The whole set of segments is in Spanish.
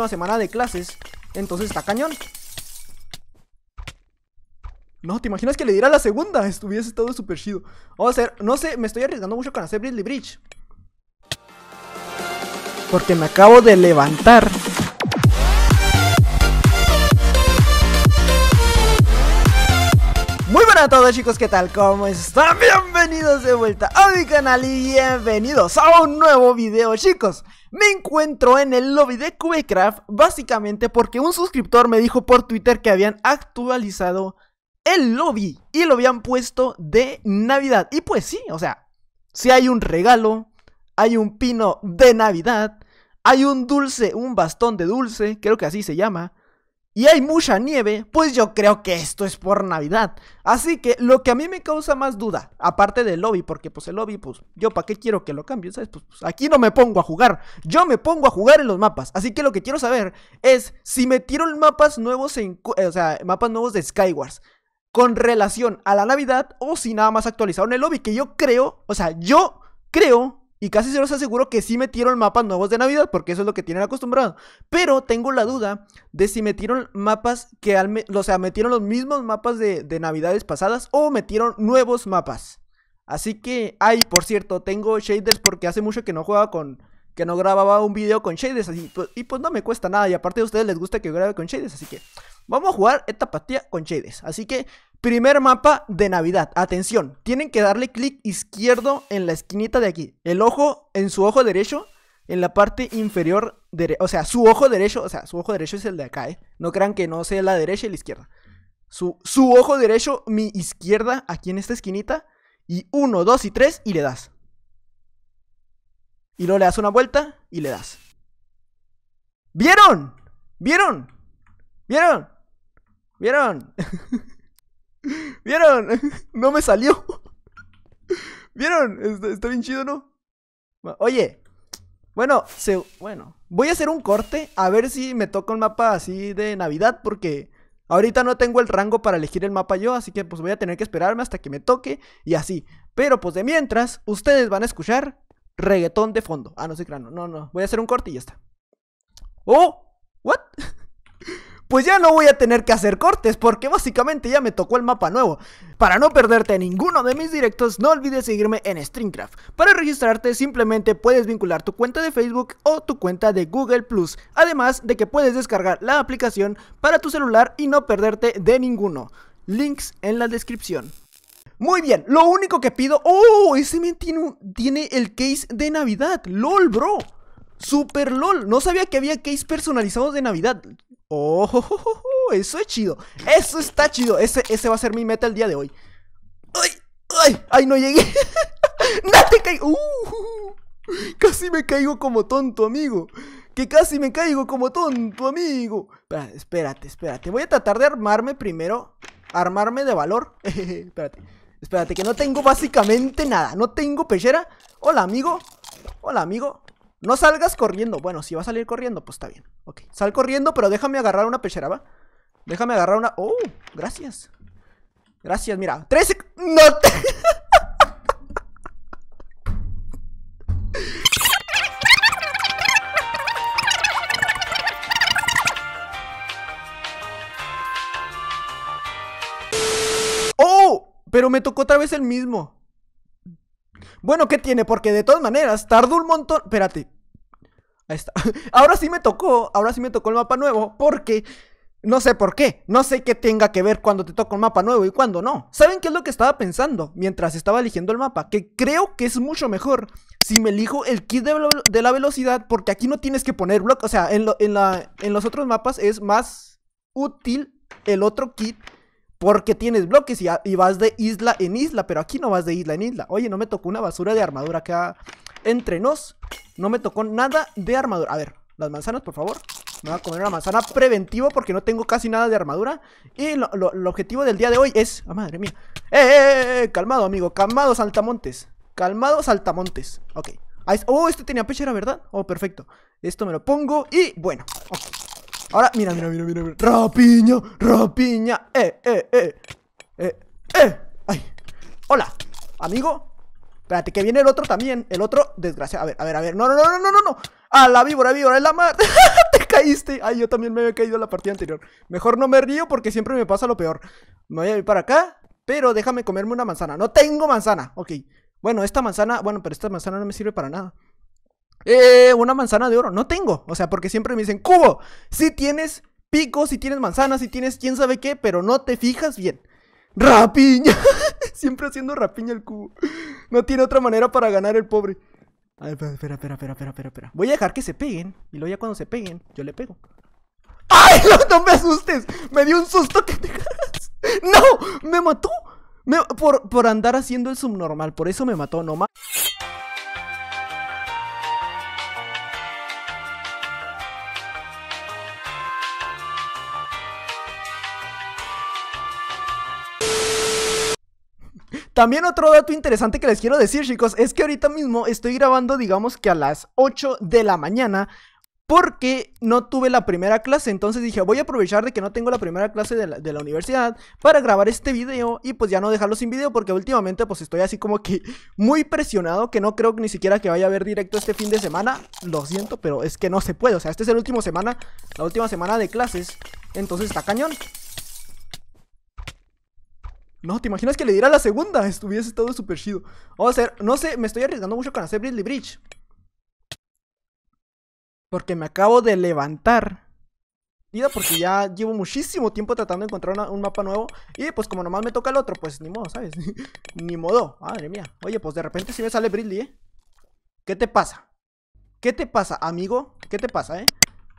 Una semana de clases. Entonces está cañón. No, ¿te imaginas que le diera la segunda? Estuviese todo súper chido. Vamos a hacer, no sé, me estoy arriesgando mucho con hacer Bridley Bridge. Porque me acabo de levantar. Hola a todos chicos, ¿qué tal? ¿Cómo están? Bienvenidos de vuelta a mi canal y bienvenidos a un nuevo video chicos Me encuentro en el lobby de Cubecraft básicamente porque un suscriptor me dijo por Twitter que habían actualizado el lobby Y lo habían puesto de Navidad Y pues sí, o sea, si hay un regalo, hay un pino de Navidad Hay un dulce, un bastón de dulce, creo que así se llama y hay mucha nieve, pues yo creo que esto es por Navidad. Así que lo que a mí me causa más duda, aparte del lobby, porque pues el lobby, pues yo para qué quiero que lo cambie, ¿sabes? Pues, pues, aquí no me pongo a jugar, yo me pongo a jugar en los mapas. Así que lo que quiero saber es si metieron mapas nuevos, en, eh, o sea, mapas nuevos de Skywars con relación a la Navidad o si nada más actualizaron el lobby, que yo creo, o sea, yo creo y casi se los aseguro que sí metieron mapas nuevos de Navidad, porque eso es lo que tienen acostumbrado. Pero tengo la duda de si metieron mapas que, al o sea, metieron los mismos mapas de, Navidades pasadas o metieron nuevos mapas. Así que, ay, por cierto, tengo shaders porque hace mucho que no jugaba con, que no grababa un video con shaders así, pues, y pues no me cuesta nada y aparte a ustedes les gusta que grabe con shaders así que Vamos a jugar esta patía con Shades Así que, primer mapa de Navidad. Atención, tienen que darle clic izquierdo en la esquinita de aquí. El ojo, en su ojo derecho, en la parte inferior, de, o sea, su ojo derecho, o sea, su ojo derecho es el de acá, ¿eh? No crean que no sea la derecha y la izquierda. Su, ojo derecho, mi izquierda, aquí en esta esquinita. Y uno, dos y tres, y le das. Y luego le das una vuelta y le das. ¿Vieron? ¿Vieron? ¿Vieron? ¿Vieron? ¿Vieron? No me salió. ¿Vieron? Está, bien chido, ¿no? Oye, bueno, se, bueno, voy a hacer un corte a ver si me toca un mapa así de Navidad porque ahorita no tengo el rango para elegir el mapa yo, así que pues voy a tener que esperarme hasta que me toque y así. Pero pues de mientras, ustedes van a escuchar reggaetón de fondo. Ah, no sé, No, no, voy a hacer un corte y ya está. ¡Oh! ¿What? pues ya no voy a tener que hacer cortes porque básicamente ya me tocó el mapa nuevo. Para no perderte ninguno de mis directos, no olvides seguirme en Streamcraft. Para registrarte simplemente puedes vincular tu cuenta de Facebook o tu cuenta de Google Plus, además de que puedes descargar la aplicación para tu celular y no perderte de ninguno. Links en la descripción. Muy bien, lo único que pido... ¡Oh! Ese men tiene, tiene el case de Navidad. ¡Lol, bro! Super LOL, no sabía que había case personalizados de Navidad Oh, eso es chido. Eso está chido. Ese, ese va a ser mi meta el día de hoy. ¡Ay! ¡Ay! ¡Ay! No llegué. ¡No te caigo! Uh, casi me caigo como tonto, amigo. Que casi me caigo como tonto, amigo. Espérate, espérate, espérate. Voy a tratar de armarme primero. Armarme de valor. espérate. Espérate, que no tengo básicamente nada. No tengo pechera. Hola, amigo. Hola, amigo. No salgas corriendo. Bueno, si va a salir corriendo, pues está bien. Ok, sal corriendo, pero déjame agarrar una pecheraba. Déjame agarrar una... ¡Oh! Gracias. Gracias, mira. ¡Tres... ¡No te... ¡Oh! Pero me tocó otra vez el mismo. Bueno, ¿qué tiene? Porque de todas maneras, tardó un montón. Espérate. Ahí está. Ahora sí me tocó. Ahora sí me tocó el mapa nuevo. Porque. No sé por qué, no sé qué tenga que ver cuando te toca un mapa nuevo y cuando no. ¿Saben qué es lo que estaba pensando mientras estaba eligiendo el mapa? Que creo que es mucho mejor si me elijo el kit de, la velocidad porque aquí no tienes que poner bloque. O sea, en los otros mapas es más útil el otro kit porque tienes bloques y, y, vas de isla en isla, pero aquí no vas de isla en isla. Oye, no me tocó una basura de armadura acá entre nos. No me tocó nada de armadura. A ver, las manzanas, por favor. Me voy a comer una manzana preventivo porque no tengo casi nada de armadura. Y el objetivo del día de hoy es... ¡Ah, madre mía! ¡Eh, eh, eh! eh, eh calmado, amigo. Calmado, saltamontes. Calmado, saltamontes. Ok. Ah, oh, este tenía pechera, ¿verdad? Oh, perfecto. Esto me lo pongo y bueno. Ahora, mira, mira, mira, mira, mira. Rapiña, rapiña. Eh, eh, eh. Eh, eh. Ay. Hola, amigo. Espérate, que viene el otro también. El otro, desgracia, A ver, a ver, a ver. No, no, no, no, no, no. a la víbora, víbora, es la mar. Te caíste. Ay, yo también me había caído en la partida anterior. Mejor no me río porque siempre me pasa lo peor. Me voy a ir para acá. Pero déjame comerme una manzana. No tengo manzana. Ok. Bueno, esta manzana, bueno, pero esta manzana no me sirve para nada eh, una manzana de oro. No tengo. O sea, porque siempre me dicen, cubo, si tienes pico, si tienes manzana si tienes quién sabe qué, pero no te fijas bien. Rapiña. siempre haciendo rapiña el cubo. No tiene otra manera para ganar el pobre. A ver, espera, espera, espera, espera, espera, espera. Voy a dejar que se peguen. Y luego ya cuando se peguen, yo le pego. ¡Ay! No, me asustes. Me dio un susto que te ¡No! ¡Me mató! por, andar haciendo el subnormal. Por eso me mató, no También otro dato interesante que les quiero decir, chicos, es que ahorita mismo estoy grabando, digamos que a las 8 de la mañana, porque no tuve la primera clase, entonces dije, voy a aprovechar de que no tengo la primera clase de la, universidad para grabar este video y pues ya no dejarlo sin video porque últimamente pues estoy así como que muy presionado que no creo ni siquiera que vaya a haber directo este fin de semana, lo siento, pero es que no se puede, o sea, este es el último semana, la última semana de clases, entonces está cañón. No, ¿te imaginas que le diera la segunda? Estuviese estado súper chido. Vamos a hacer, no sé, me estoy arriesgando mucho con hacer Bridley Bridge. Porque me acabo de levantar. Ida, porque ya llevo muchísimo tiempo tratando de encontrar un mapa nuevo. Y pues como nomás me toca el otro, pues ni modo, ¿sabes? ni modo, madre mía. Oye, pues de repente si me sale Bridley, ¿eh? ¿Qué te pasa? ¿Qué te pasa, amigo? ¿Qué te pasa, eh?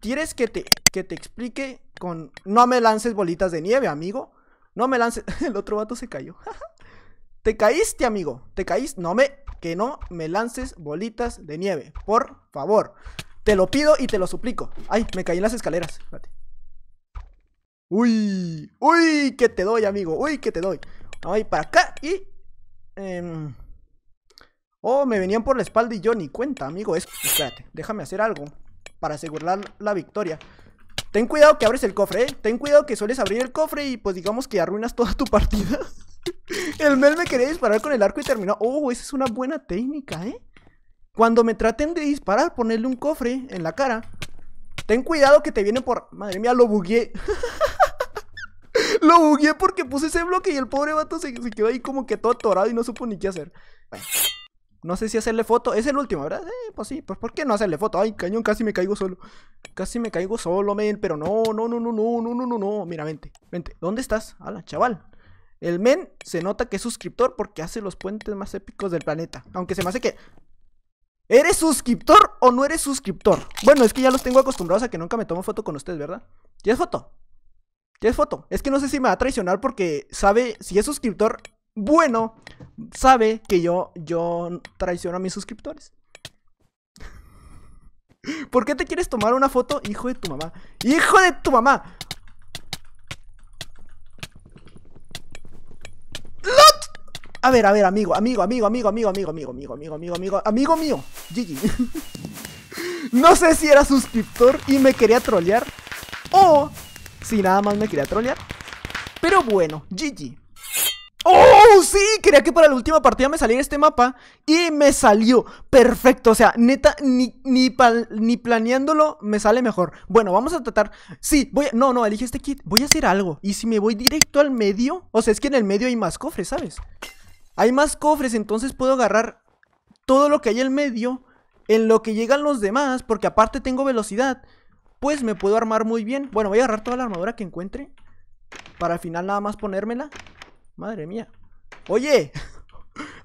¿Quieres que te, que te explique con... No me lances bolitas de nieve, amigo? No me lances. El otro vato se cayó. Te caíste, amigo. Te caíste. No me. Que no me lances bolitas de nieve. Por favor. Te lo pido y te lo suplico. Ay, me caí en las escaleras. Uy. Uy, que te doy, amigo. Uy, que te doy. ir para acá y. Em, oh, me venían por la espalda y yo ni cuenta, amigo. Es... Espérate, déjame hacer algo para asegurar la victoria. Ten cuidado que abres el cofre, ¿eh? Ten cuidado que sueles abrir el cofre y pues digamos que arruinas toda tu partida. el Mel me quería disparar con el arco y terminó. Oh, esa es una buena técnica, ¿eh? Cuando me traten de disparar, ponerle un cofre en la cara. Ten cuidado que te viene por... Madre mía, lo bugué. lo bugué porque puse ese bloque y el pobre vato se, quedó ahí como que todo atorado y no supo ni qué hacer. No sé si hacerle foto. Es el último, ¿verdad? Eh, pues sí, pues ¿por qué no hacerle foto? Ay, cañón, casi me caigo solo. Casi me caigo solo, men. Pero no, no, no, no, no, no, no, no, no. Mira, vente, vente. ¿Dónde estás? Hala, chaval. El men se nota que es suscriptor porque hace los puentes más épicos del planeta. Aunque se me hace que. ¿Eres suscriptor o no eres suscriptor? Bueno, es que ya los tengo acostumbrados a que nunca me tomo foto con ustedes, ¿verdad? es foto? es foto? Es que no sé si me va a traicionar porque sabe, si es suscriptor, bueno sabe que yo, yo traiciono a mis suscriptores. ¿Por qué te quieres tomar una foto, hijo de tu mamá? ¡Hijo de tu mamá! ¡Lot! A ver, a ver, amigo, amigo, amigo, amigo, amigo, amigo, amigo, amigo, amigo, amigo, amigo, amigo mío, Gigi. no sé si era suscriptor y me quería trolear o si nada más me quería trolear. Pero bueno, Gigi sí! Quería que para la última partida me saliera este mapa y me salió perfecto. O sea, neta, ni, ni, ni planeándolo me sale mejor. Bueno, vamos a tratar... Sí, voy No, no, elige este kit. Voy a hacer algo. Y si me voy directo al medio... O sea, es que en el medio hay más cofres, ¿sabes? Hay más cofres, entonces puedo agarrar todo lo que hay en el medio en lo que llegan los demás, porque aparte tengo velocidad, pues me puedo armar muy bien. Bueno, voy a agarrar toda la armadura que encuentre. Para al final nada más ponérmela. Madre mía. Oye,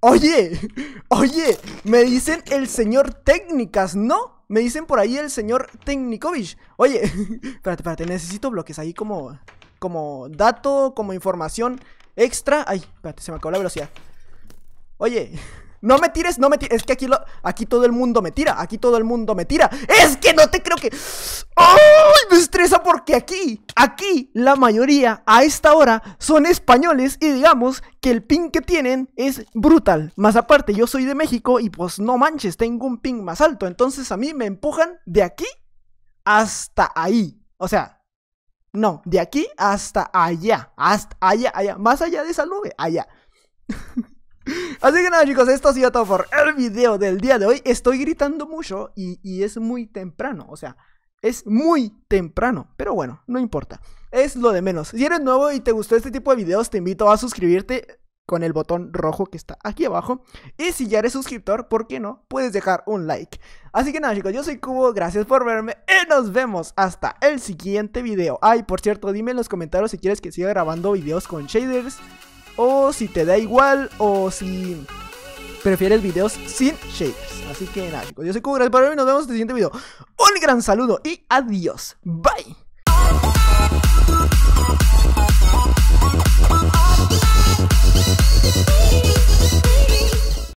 oye, oye, me dicen el señor técnicas, ¿no? Me dicen por ahí el señor técnico Oye, espérate, espérate, necesito bloques ahí como, como dato, como información extra. Ay, espérate, se me acabó la velocidad. Oye, no me tires, no me tires. Es que aquí, lo, aquí todo el mundo me tira. Aquí todo el mundo me tira. Es que no te creo que. ¡Ay! Me estresa porque aquí, aquí, la mayoría a esta hora son españoles y digamos que el ping que tienen es brutal. Más aparte, yo soy de México y pues no manches, tengo un ping más alto. Entonces a mí me empujan de aquí hasta ahí. O sea, no, de aquí hasta allá. Hasta allá, allá. Más allá de esa nube, allá. Así que nada chicos, esto ha sido todo por el video del día de hoy. Estoy gritando mucho y, es muy temprano, o sea, es muy temprano, pero bueno, no importa. Es lo de menos. Si eres nuevo y te gustó este tipo de videos, te invito a suscribirte con el botón rojo que está aquí abajo. Y si ya eres suscriptor, ¿por qué no? Puedes dejar un like. Así que nada, chicos, yo soy Cubo, gracias por verme y nos vemos hasta el siguiente video. Ay, por cierto, dime en los comentarios si quieres que siga grabando videos con shaders o si te da igual o si prefieres videos sin shapes Así que nada, chicos, yo soy el para hoy, nos vemos en el siguiente video. Un gran saludo y adiós. Bye.